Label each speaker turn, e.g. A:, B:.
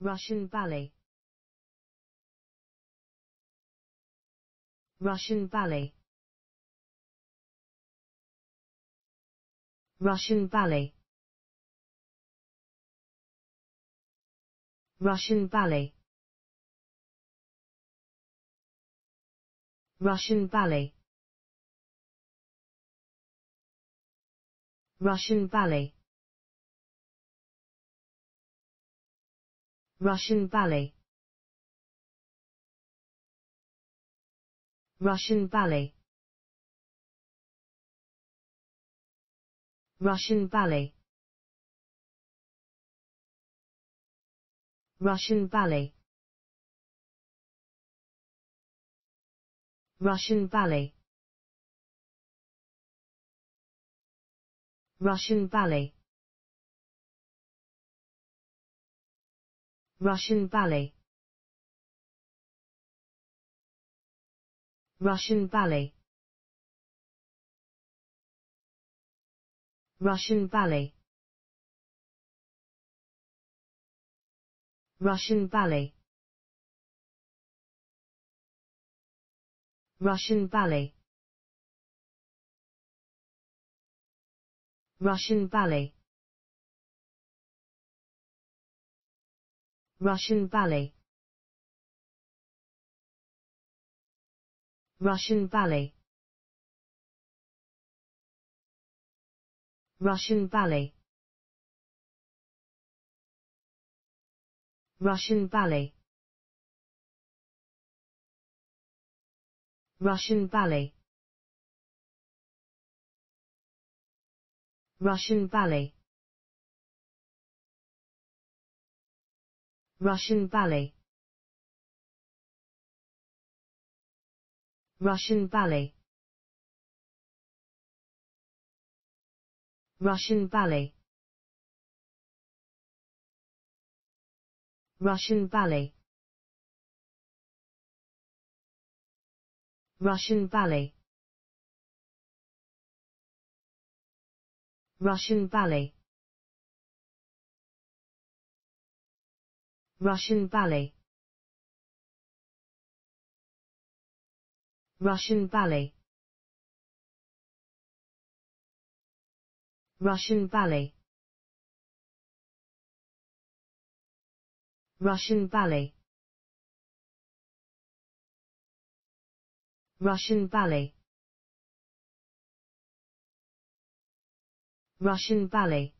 A: Russian Valley. Russian Valley. Russian Valley. Russian Valley. Russian Valley. Russian Valley. Russian Valley. Russian Valley. Russian Valley. Russian Valley. Russian Valley. Russian Valley. Russian Valley. Russian Valley. Russian Valley. Russian Valley. Russian Valley. Russian Valley. Russian Valley Russian Valley Russian Valley Russian Valley Russian Valley Russian Valley Russian Valley. Russian Valley. Russian Valley. Russian Valley. Russian Valley. Russian Valley. Russian Valley. Russian Valley. Russian Valley. Russian Valley. Russian Valley. Russian Valley.